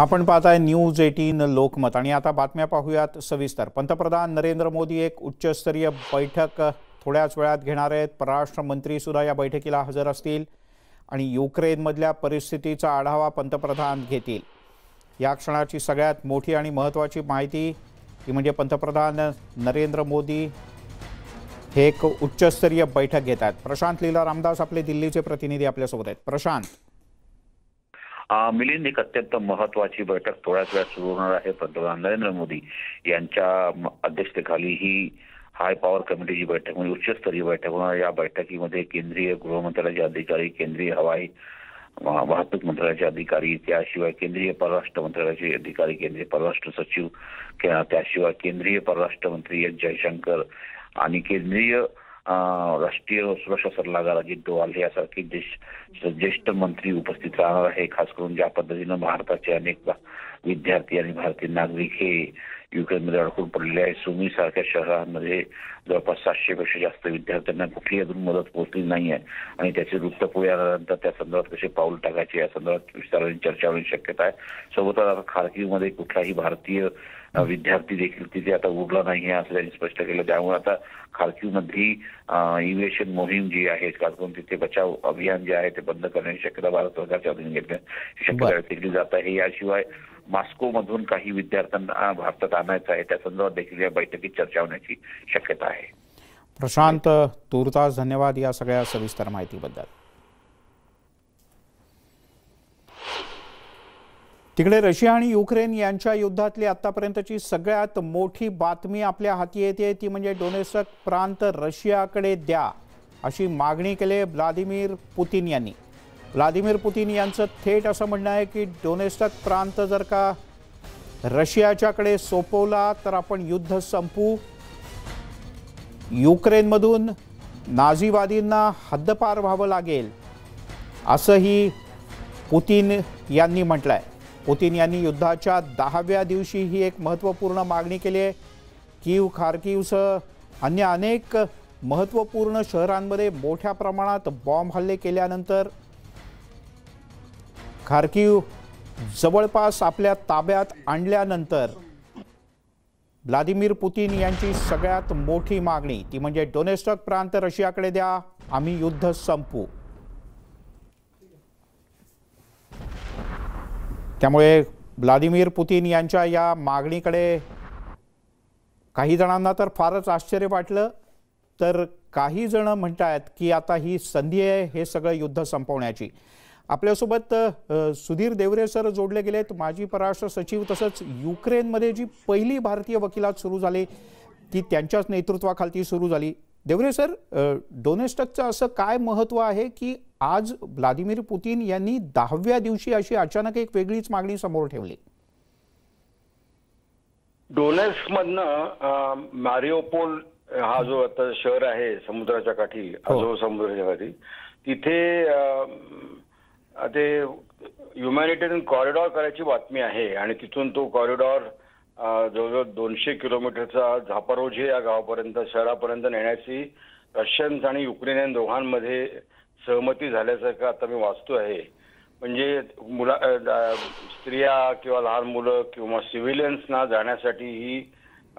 आपण पाहताय news eighteen Lokmat आणि आता बातम्या पाहूयात सविस्तर पंतप्रधान नरेंद्र मोदी एक उच्चस्तरीय बैठक थोड्याच वेळात घेणार आहेत परराष्ट्र मंत्री सुद्धा या बैठकीला हजर असतील आणि युक्रेनमधल्या परिस्थितीचा आढावा पंतप्रधान घेतील या क्षणाची सगळ्यात मोठी आणि महत्त्वाची माहिती ती म्हणजे पंतप्रधान नरेंद्र मोदी हे एक उच्चस्तरीय बैठक घेत आहेत प्रशांत लीला रामदास आपले दिल्लीचे प्रतिनिधी आपल्यासोबत आहेत प्रशांत मिलिंद एक अत्यंत महत्वाची बैठक थोड्याच वेळात सुरू होणार आहे पंतप्रधान नरेंद्र मोदी यांच्या अध्यक्षतेखाली ही हाय पॉवर कमिटीची बैठक म्हणजे उच्चस्तरीय बैठक होणार या बैठकीमध्ये केंद्रीय गृहमंत्रालयाचे अधिकारी केंद्रीय हवाई वाहतूक मंत्रालयाचे अधिकारी त्याशिवाय केंद्रीय परराष्ट्र मंत्रालयाचे अधिकारी केंद्रीय परराष्ट्र सचिव त्याशिवाय केंद्रीय परराष्ट्र मंत्री एस जयशंकर आणि केंद्रीय राष्ट्रीय सुरक्षा सल्लागार अजित डोवाल यासारखे ज्येष्ठ ज्येष्ठ मंत्री उपस्थित राहणार आहे खास करून ज्या पद्धतीनं भारताचे अनेक विद्यार्थी आणि भारतीय नागरिक हे युक्रेनमध्ये अडकून पडलेले आहेत सुमी सारख्या शहरांमध्ये जवळपास सातशे पेक्षा जास्त विद्यार्थ्यांना कुठली अजून मदत पोहोचली नाही आहे आणि त्याचे वृत्त पुढे आल्यानंतर त्या संदर्भात कसे पाऊल टाकायचे या संदर्भात विस्ताराने चर्चा होण्याची शक्यता आहे सोबतच आता मध्ये कुठलाही भारतीय विद्यार्थी देखील तिथे आता उरला नाही आहे असं त्यांनी स्पष्ट केलं त्यामुळे आता मध्ये इव्हिएशन मोहीम जी आहे खासकरून तिथे बचाव अभियान जे आहे ते बंद करण्याची शक्यता भारत सरकारच्या अधीन घेतल्या केली जात आहे याशिवाय मास्को मधून काही विद्यार्थ्यांना भारतात आणायचं आहे त्या संदर्भात देखील या बैठकीत चर्चा होण्याची शक्यता आहे प्रशांत तूर्तास धन्यवाद या सगळ्या सविस्तर माहितीबद्दल तिकडे रशिया आणि युक्रेन यांच्या युद्धातली आतापर्यंतची सगळ्यात मोठी बातमी आपल्या हाती येते ती म्हणजे डोनेसक प्रांत रशियाकडे द्या अशी मागणी केली व्लादिमीर पुतीन यांनी व्लादिमीर पुतीन यांचं थेट असं म्हणणं आहे की डोनेस्टक प्रांत जर का रशियाच्याकडे सोपवला तर आपण युद्ध संपू युक्रेनमधून नाझीवादींना हद्दपार व्हावं लागेल असंही पुतीन यांनी म्हटलं आहे पुतीन यांनी युद्धाच्या दहाव्या दिवशी ही एक महत्त्वपूर्ण मागणी केली आहे कीव खारकीवसह अन्य अनेक महत्त्वपूर्ण शहरांमध्ये मोठ्या प्रमाणात बॉम्ब हल्ले केल्यानंतर खारकीव जवळपास आपल्या ताब्यात आणल्यानंतर व्लादिमीर पुतीन यांची सगळ्यात मोठी मागणी ती म्हणजे डोनेस्टक प्रांत रशियाकडे द्या आम्ही युद्ध संपू त्यामुळे व्लादिमीर पुतीन यांच्या या मागणीकडे काही जणांना तर फारच आश्चर्य वाटलं तर काही जण म्हणत आहेत की आता ही संधी आहे हे सगळं युद्ध संपवण्याची आपल्यासोबत सुधीर देवरे सर जोडले गेलेत माजी परराष्ट्र सचिव तसंच युक्रेनमध्ये जी पहिली भारतीय वकिलात सुरू झाली ती त्यांच्याच नेतृत्वाखालती सुरू झाली देवरे सर डोनेस्टकचं असं काय महत्व आहे की आज व्लादिमीर पुतीन यांनी दहाव्या दिवशी अशी अचानक एक वेगळीच मागणी समोर ठेवली डोनेस मधनं मारिओपोल हा जो आता शहर आहे समुद्राच्या काठी हो. जो समुद्राच्या काठी तिथे ते ह्युमॅनिटेरियन कॉरिडॉर करायची बातमी आहे आणि तिथून तो कॉरिडॉर जवळजवळ दोनशे किलोमीटरचा झापारोजे या गावापर्यंत शहरापर्यंत नेण्याची रशियन्स आणि युक्रेनियन दोघांमध्ये सहमती झाल्यासारखं आता मी वाचतो आहे म्हणजे मुला स्त्रिया किंवा लहान मुलं किंवा सिव्हिलियन्सना जाण्यासाठी ही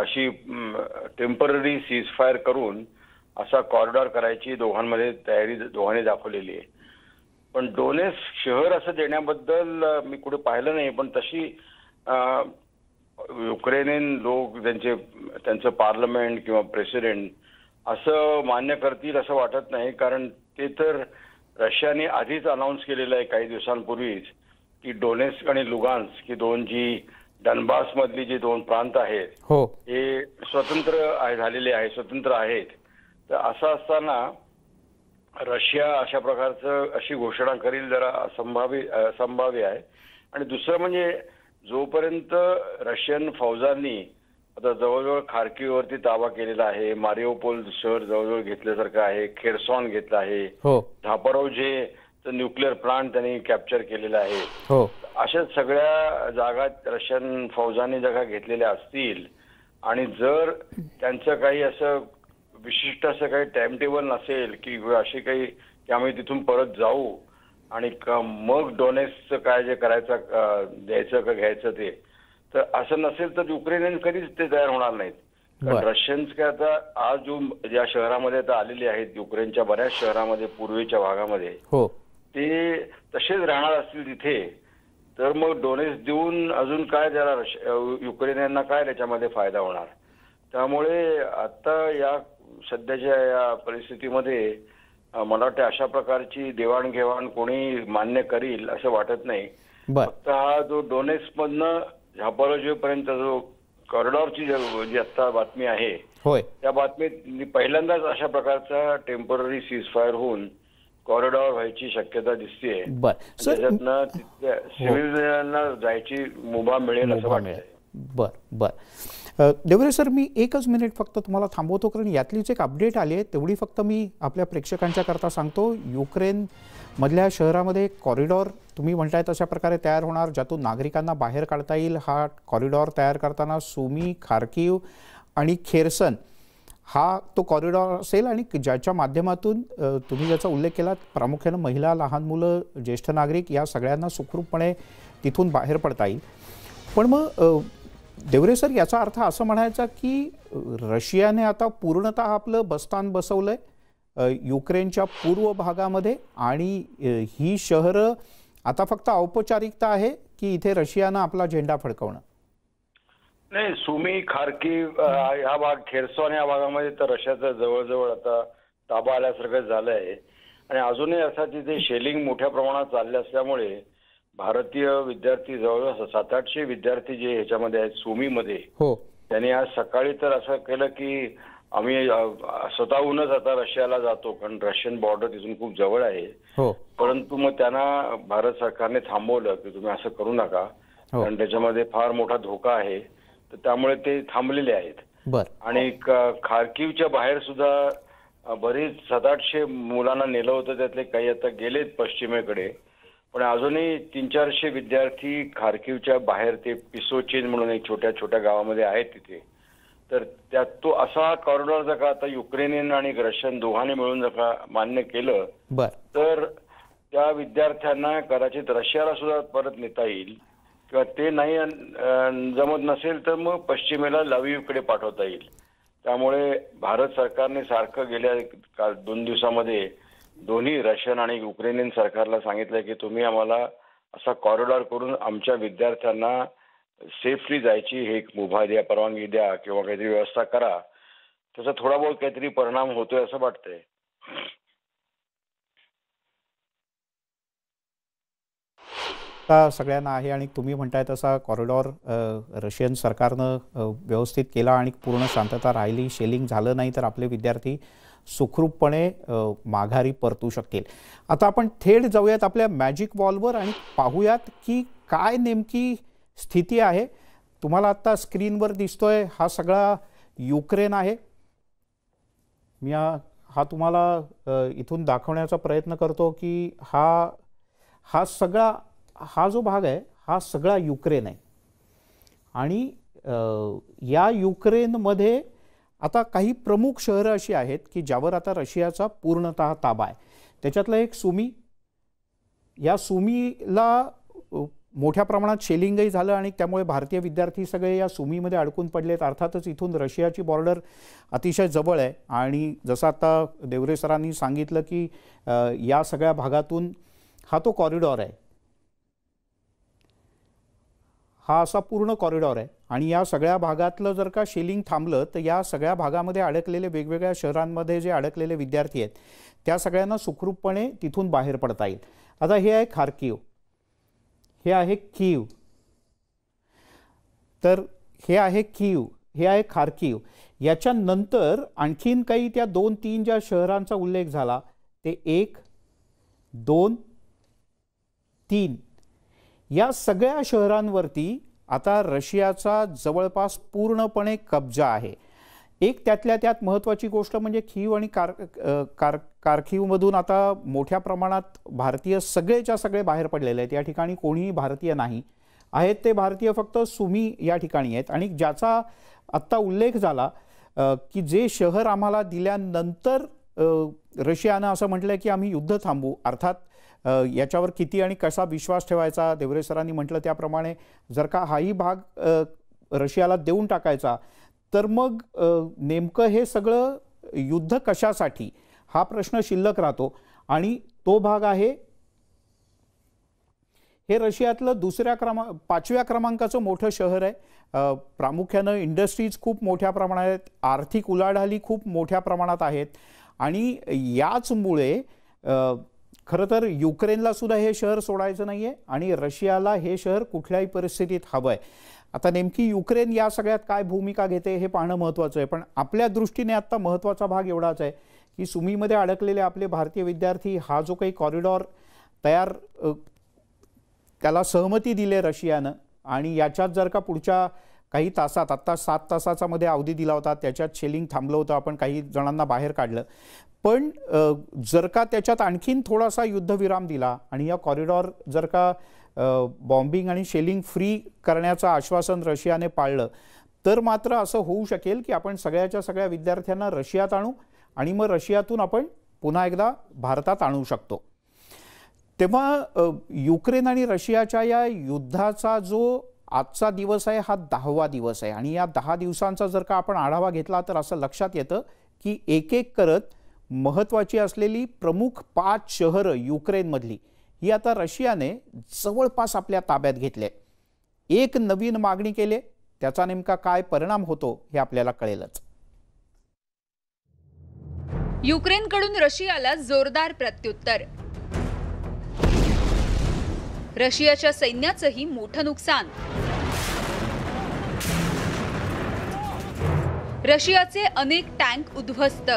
अशी टेम्पररी फायर करून असा कॉरिडॉर करायची दोघांमध्ये तयारी दोघांनी दाखवलेली आहे पण डोनेस शहर असं देण्याबद्दल मी कुठे पाहिलं नाही पण तशी युक्रेनियन लोक त्यांचे त्यांचं पार्लमेंट किंवा प्रेसिडेंट असं मान्य करतील असं वाटत नाही कारण ते तर रशियाने आधीच अनाऊन्स केलेलं आहे काही दिवसांपूर्वीच की डोनेस्क आणि लुगान्स की दोन जी मधली जी दोन प्रांत आहेत हो हे स्वतंत्र झालेले आहे स्वतंत्र आहेत तर असं असताना रशिया अशा प्रकारचं अशी घोषणा करील जरा संभाव्य संभाव्य आहे आणि दुसरं म्हणजे जोपर्यंत रशियन फौजांनी आता जवळजवळ खारकीवरती ताबा केलेला आहे मारिओपोल शहर जवळजवळ घेतल्यासारखं आहे खेरसॉन घेतला आहे हो. झापारोव जे न्यूक्लिअर प्लांट त्यांनी कॅप्चर केलेला आहे हो. अशा सगळ्या जागा रशियन फौजांनी जगा घेतलेल्या असतील आणि जर त्यांचं काही असं विशिष्ट असं काही टाइम टेबल नसेल की अशी काही त्यामुळे आम्ही तिथून परत जाऊ आणि मग डोनेसचं काय जे करायचं द्यायचं का घ्यायचं ते तर असं नसेल तर युक्रेनियन कधीच ते तयार होणार नाहीत रशियन्स काय आता आज जो ज्या शहरामध्ये आता आलेले आहेत युक्रेनच्या बऱ्याच शहरामध्ये पूर्वेच्या भागामध्ये हो ते तसेच राहणार असतील तिथे तर मग डोनेस देऊन अजून काय त्याला युक्रेनियांना काय त्याच्यामध्ये फायदा होणार त्यामुळे आता या सध्याच्या या परिस्थितीमध्ये मला वाटतं अशा प्रकारची देवाणघेवाण कोणी मान्य करील असं वाटत नाही फक्त हा जो डोनेस मधनं झापोरोजी पर्यंत जो कॉरिडॉरची जी आता बातमी आहे त्या बातमीत पहिल्यांदाच अशा प्रकारचा टेम्पररी फायर होऊन कॉरिडॉर व्हायची शक्यता दिसते त्याच्यातनं हो. सिव्हिल जायची मुभा मिळेल असं वाटतं बर बर देवरे सर मी एकच मिनिट फक्त तुम्हाला थांबवतो कारण यातलीच एक अपडेट आली आहे तेवढी फक्त मी आपल्या प्रेक्षकांच्याकरता सांगतो युक्रेनमधल्या शहरामध्ये कॉरिडॉर तुम्ही म्हणताय तशा प्रकारे तयार होणार ज्यातून नागरिकांना बाहेर काढता येईल हा कॉरिडॉर तयार करताना सुमी खारकीव आणि खेरसन हा तो कॉरिडॉर असेल आणि ज्याच्या माध्यमातून तुम्ही ज्याचा उल्लेख केला प्रामुख्यानं महिला लहान मुलं ज्येष्ठ नागरिक या सगळ्यांना सुखरूपपणे तिथून बाहेर पडता येईल पण मग देवरे सर याचा अर्थ असं म्हणायचा की रशियाने आता पूर्णत आपलं बस्तान बसवलंय युक्रेनच्या पूर्व भागामध्ये आणि ही शहर आता फक्त औपचारिकता आहे की इथे रशियानं आपला झेंडा फडकवणं नाही सुमी खारकी हा भाग खेरसॉन या भागामध्ये तर रशियाचा जवळजवळ आता ताबा आल्यासारखं झालं आहे आणि अजूनही असा तिथे शेलिंग मोठ्या प्रमाणात चालले असल्यामुळे भारतीय विद्यार्थी जवळजवळ सात आठशे विद्यार्थी जे ह्याच्यामध्ये आहेत सुमीमध्ये हो त्यांनी आज सकाळी तर असं केलं की आम्ही स्वतःहूनच आता रशियाला जातो कारण रशियन बॉर्डर तिथून खूप जवळ आहे हो परंतु मग त्यांना भारत सरकारने थांबवलं की तुम्ही असं करू नका हो. कारण त्याच्यामध्ये फार मोठा धोका आहे तर त्यामुळे ते थांबलेले आहेत आणि खारकीवच्या बाहेर सुद्धा बरीच सात आठशे मुलांना नेलं होतं त्यातले काही आता गेलेत पश्चिमेकडे पण अजूनही तीन चारशे विद्यार्थी खारकीवच्या बाहेर ते पिसोचेन म्हणून एक छोट्या छोट्या गावामध्ये आहेत तिथे तर त्यात तो असा कॉरिडॉर जर का आता युक्रेनियन आणि रशियन दोघांनी मिळून जर का मान्य केलं तर त्या विद्यार्थ्यांना कदाचित रशियाला सुद्धा परत नेता येईल किंवा ते नाही जमत नसेल तर मग पश्चिमेला लवीकडे पाठवता येईल त्यामुळे भारत सरकारने सारखं गेल्या दोन दिवसामध्ये दोन्ही रशियन आणि युक्रेनियन सरकारला सांगितलं की तुम्ही आम्हाला असा कॉरिडॉर करून आमच्या विद्यार्थ्यांना सेफली जायची हे एक मुभा द्या परवानगी द्या किंवा काहीतरी व्यवस्था करा त्याचा थोडा बहुत काहीतरी परिणाम होतोय असं वाटतंय आता सगळ्यांना आहे आणि तुम्ही म्हणताय तसा कॉरिडॉर रशियन सरकारनं व्यवस्थित केला आणि पूर्ण शांतता राहिली शेलिंग झालं नाही तर आपले विद्यार्थी सुखरूपपणे माघारी परतू शकेल आता आपण थेट जाऊयात आपल्या मॅजिक वॉलवर आणि पाहूयात की काय नेमकी स्थिती आहे तुम्हाला आत्ता स्क्रीनवर दिसतोय हा सगळा युक्रेन आहे मी हा तुम्हाला इथून दाखवण्याचा प्रयत्न करतो की हा हा सगळा हा जो भाग आहे हा सगळा युक्रेन आहे आणि या युक्रेनमध्ये आता काही प्रमुख शहरं अशी आहेत की ज्यावर आता रशियाचा पूर्णत ताबा आहे त्याच्यातलं एक सुमी या सुमीला मोठ्या प्रमाणात शेलिंगही झालं आणि त्यामुळे भारतीय विद्यार्थी सगळे या सुमीमध्ये अडकून पडलेत अर्थातच इथून रशियाची बॉर्डर अतिशय जवळ आहे आणि जसं आता देवरे सरांनी सांगितलं की या सगळ्या भागातून हा तो कॉरिडॉर आहे हा असा पूर्ण कॉरिडॉर आहे आणि या सगळ्या भागातलं जर का शेलिंग थांबलं तर या सगळ्या भागामध्ये अडकलेले वेगवेगळ्या शहरांमध्ये जे अडकलेले विद्यार्थी आहेत त्या सगळ्यांना सुखरूपपणे तिथून बाहेर पडता येईल आता हे आहे खारकीव हे आहे कीव तर हे आहे कीव हे आहे खारकीव याच्यानंतर आणखीन काही त्या दोन तीन ज्या शहरांचा उल्लेख झाला ते एक दोन तीन या सगळ्या शहरांवरती आता रशियाचा जवळपास पूर्णपणे कब्जा आहे एक त्यातल्या त्यात महत्त्वाची गोष्ट म्हणजे खीव आणि कार कार कारखीवमधून आता मोठ्या प्रमाणात भारतीय सगळेच्या सगळे बाहेर पडलेले आहेत या ठिकाणी कोणीही भारतीय नाही आहेत ते भारतीय फक्त सुमी या ठिकाणी आहेत आणि ज्याचा आत्ता उल्लेख झाला की जे शहर आम्हाला दिल्यानंतर रशियानं असं म्हटलं की आम्ही युद्ध थांबू अर्थात याच्यावर किती आणि कसा विश्वास ठेवायचा देवरे सरांनी म्हटलं त्याप्रमाणे जर का हाही भाग रशियाला देऊन टाकायचा तर मग नेमकं हे सगळं युद्ध कशासाठी हा प्रश्न शिल्लक राहतो आणि तो भाग आहे हे रशियातलं दुसऱ्या क्रमा पाचव्या क्रमांकाचं मोठं शहर आहे प्रामुख्यानं इंडस्ट्रीज खूप मोठ्या प्रमाणात आहेत आर्थिक उलाढाली खूप मोठ्या प्रमाणात आहेत आणि याचमुळे खरं तर युक्रेनला सुद्धा हे शहर सोडायचं नाही आहे आणि रशियाला हे शहर कुठल्याही परिस्थितीत हवं आहे आता नेमकी युक्रेन या सगळ्यात काय भूमिका घेते हे पाहणं महत्त्वाचं आहे पण आपल्या दृष्टीने आत्ता महत्त्वाचा भाग एवढाच आहे की सुमीमध्ये अडकलेले आपले भारतीय विद्यार्थी हा जो काही कॉरिडॉर तयार त्याला सहमती दिले रशियानं आणि याच्यात जर का पुढच्या काही तासात आत्ता सात तासाचा मध्ये अवधी दिला होता त्याच्यात शेलिंग थांबलं होतं आपण काही जणांना बाहेर काढलं पण जर का त्याच्यात आणखीन थोडासा युद्धविराम दिला आणि या कॉरिडॉर जर का बॉम्बिंग आणि शेलिंग फ्री करण्याचं आश्वासन रशियाने पाळलं तर मात्र असं होऊ शकेल की आपण सगळ्याच्या सगळ्या विद्यार्थ्यांना रशियात आणू आणि मग रशियातून आपण पुन्हा एकदा भारतात आणू शकतो तेव्हा युक्रेन आणि रशियाच्या या युद्धाचा जो आजचा दिवस आहे हा दहावा दिवस आहे आणि या दहा दिवसांचा जर का आपण आढावा घेतला तर असं लक्षात येतं की एक एक करत महत्त्वाची असलेली प्रमुख पाच शहरं युक्रेनमधली ही आता रशियाने जवळपास आपल्या ताब्यात घेतले एक नवीन मागणी केले त्याचा नेमका काय परिणाम होतो हे आपल्याला कळेलच युक्रेनकडून रशियाला जोरदार प्रत्युत्तर रशियाच्या सैन्याचंही मोठं नुकसान रशियाचे अनेक टँक उद्ध्वस्त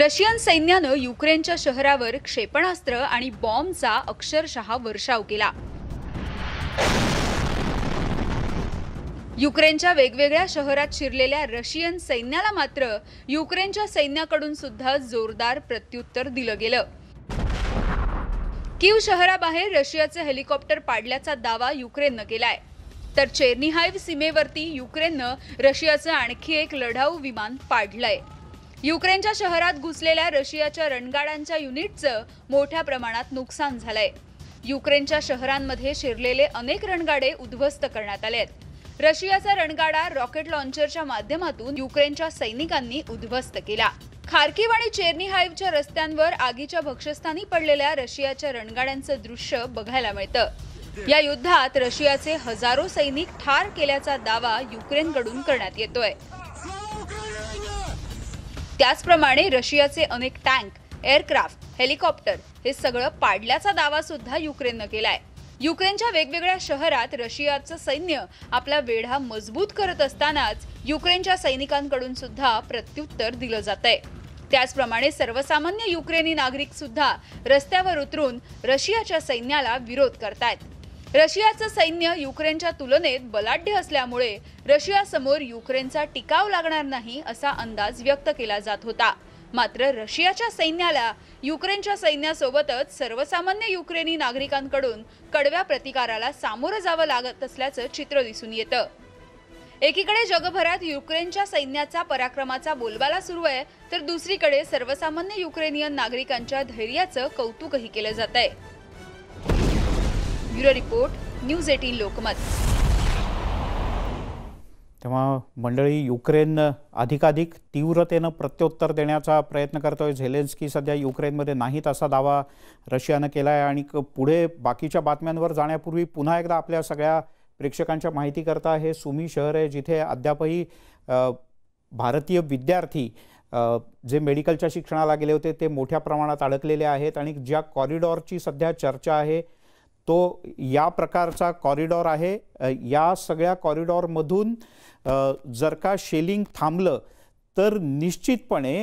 रशियन सैन्यानं युक्रेनच्या शहरावर क्षेपणास्त्र आणि बॉम्बचा अक्षरशः वर्षाव केला युक्रेनच्या वेगवेगळ्या शहरात शिरलेल्या रशियन सैन्याला मात्र युक्रेनच्या सैन्याकडून सुद्धा जोरदार प्रत्युत्तर दिलं गेलं किव शहराबाहेर रशियाचे हेलिकॉप्टर पाडल्याचा दावा युक्रेननं केलाय तर चेर्निहाईव्ह सीमेवरती युक्रेननं रशियाचं आणखी एक लढाऊ विमान पाडलंय युक्रेनच्या शहरात घुसलेल्या रशियाच्या रणगाड्यांच्या युनिटचं मोठ्या प्रमाणात नुकसान झालंय युक्रेनच्या शहरांमध्ये शिरलेले अनेक रणगाडे उद्ध्वस्त करण्यात आले आहेत रशियाचा रणगाडा रॉकेट लॉन्चरच्या माध्यमातून युक्रेनच्या सैनिकांनी उद्ध्वस्त केला खार्किव आणि हाईव्हच्या रस्त्यांवर आगीच्या भक्षस्थानी पडलेल्या रशियाच्या रणगाड्यांचं दृश्य बघायला मिळतं या युद्धात रशियाचे हजारो सैनिक ठार केल्याचा दावा युक्रेनकडून करण्यात येतोय त्याचप्रमाणे रशियाचे अनेक टँक एअरक्राफ्ट हेलिकॉप्टर हे सगळं पाडल्याचा दावा सुद्धा युक्रेननं केलाय युक्रेनच्या वेगवेगळ्या शहरात रशियाचं सैन्य आपला वेढा मजबूत करत असतानाच युक्रेनच्या सैनिकांकडून सुद्धा प्रत्युत्तर दिलं जात आहे त्याचप्रमाणे सर्वसामान्य युक्रेनी नागरिक सुद्धा रस्त्यावर उतरून रशियाच्या सैन्याला विरोध करतायत रशियाचं सैन्य युक्रेनच्या तुलनेत बलाढ्य असल्यामुळे रशियासमोर युक्रेनचा टिकाव लागणार नाही असा अंदाज व्यक्त केला जात होता मात्र रशियाच्या सैन्याला युक्रेनच्या सैन्यासोबतच सर्वसामान्य युक्रेनी नागरिकांकडून कडव्या प्रतिकाराला सामोरं जावं लागत असल्याचं चित्र दिसून येतं एकीकडे जगभरात युक्रेनच्या सैन्याचा पराक्रमाचा बोलबाला सुरू आहे तर दुसरीकडे सर्वसामान्य युक्रेनियन नागरिकांच्या धैर्याचं कौतुकही केलं जात आहे bureau report news eighteen Lokmat तेव्हा मंडळी युक्रेन अधिकाधिक तीव्रतेनं प्रत्युत्तर देण्याचा प्रयत्न करतोय झेलेन्स्की सध्या युक्रेनमध्ये नाहीत असा दावा रशियानं केला आहे आणि पुढे बाकीच्या बातम्यांवर जाण्यापूर्वी पुन्हा एकदा आपल्या सगळ्या प्रेक्षकांच्या माहितीकरता हे सुमी शहर आहे जिथे अद्यापही भारतीय विद्यार्थी जे मेडिकलच्या शिक्षणाला गेले होते ते मोठ्या प्रमाणात अडकलेले आहेत आणि ज्या कॉरिडॉरची सध्या चर्चा आहे तो या प्रकारचा कॉरिडॉर आहे या सगळ्या कॉरिडॉरमधून जर का शेलिंग थांबलं तर निश्चितपणे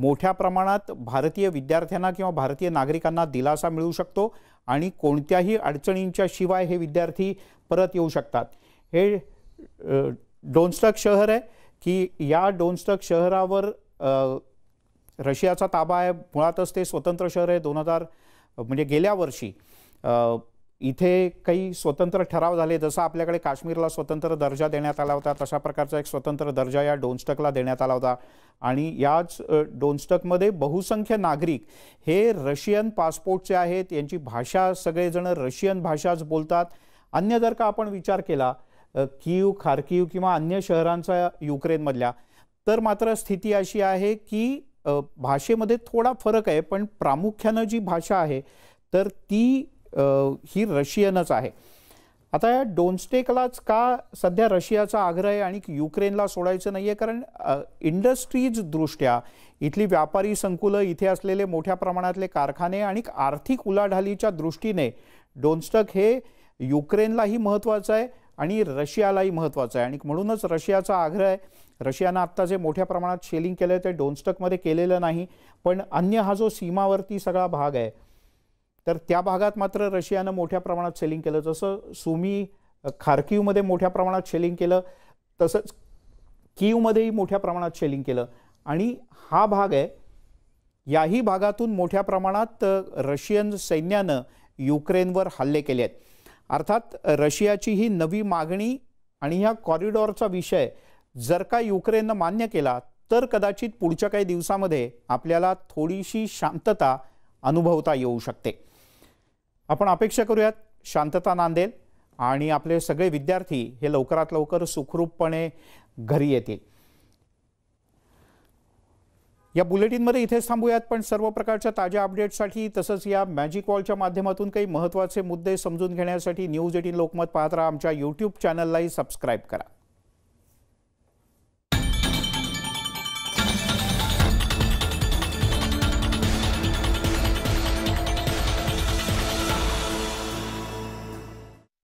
मोठ्या प्रमाणात भारतीय विद्यार्थ्यांना किंवा भारतीय नागरिकांना दिलासा मिळू शकतो आणि कोणत्याही अडचणींच्या शिवाय हे विद्यार्थी परत येऊ शकतात हे डोनस्टक शहर आहे की या डोनस्टक शहरावर रशियाचा ताबा आहे मुळातच ते स्वतंत्र शहर आहे दोन हजार म्हणजे गेल्या वर्षी इथे काही स्वतंत्र ठराव झाले जसं आपल्याकडे काश्मीरला स्वतंत्र दर्जा देण्यात आला होता तशा प्रकारचा एक स्वतंत्र दर्जा या डोनस्टकला देण्यात आला होता आणि याच डोनस्टकमध्ये बहुसंख्य नागरिक हे रशियन पासपोर्टचे आहेत यांची भाषा सगळेजणं रशियन भाषाच बोलतात अन्य जर का आपण विचार केला किव खारकीव किंवा अन्य शहरांचा युक्रेनमधल्या तर मात्र स्थिती अशी आहे की भाषेमध्ये थोडा फरक आहे पण प्रामुख्यानं जी भाषा आहे तर ती ही रशियनच आहे आता या डोनस्टेकलाच का सध्या रशियाचा आग्रह आहे आणि युक्रेनला सोडायचं नाही आहे कारण इंडस्ट्रीज दृष्ट्या इथली व्यापारी संकुलं इथे असलेले मोठ्या प्रमाणातले कारखाने आणि आर्थिक उलाढालीच्या दृष्टीने डोनस्टक हे युक्रेनलाही महत्त्वाचं आहे आणि रशियालाही महत्त्वाचं आहे आणि म्हणूनच रशियाचा आग्रह आहे रशियानं आत्ता जे मोठ्या प्रमाणात शेलिंग केलं आहे ते डोनस्टकमध्ये केलेलं नाही पण अन्य हा जो सीमावर्ती सगळा भाग आहे तर त्या भागात मात्र रशियानं मोठ्या प्रमाणात सेलिंग केलं जसं सुमी खारकीवमध्ये मोठ्या प्रमाणात शेलिंग केलं तसंच कीवमध्येही मोठ्या प्रमाणात शेलिंग केलं आणि हा भाग आहे याही भागातून मोठ्या प्रमाणात रशियन सैन्यानं युक्रेनवर हल्ले केले आहेत अर्थात रशियाची ही नवी मागणी आणि ह्या कॉरिडॉरचा विषय जर का युक्रेननं मान्य केला तर कदाचित पुढच्या काही दिवसामध्ये आपल्याला थोडीशी शांतता अनुभवता येऊ शकते आपण अपेक्षा करूयात शांतता नांदेल आणि आपले सगळे विद्यार्थी हे लवकरात लवकर सुखरूपपणे घरी येतील या बुलेटिनमध्ये इथेच थांबूयात पण सर्व प्रकारच्या ताज्या अपडेटसाठी तसंच या मॅजिक वॉलच्या माध्यमातून काही महत्त्वाचे मुद्दे समजून घेण्यासाठी न्यूज एटीन लोकमत पाहत राहा आमच्या यूट्यूब चॅनललाही सबस्क्राईब करा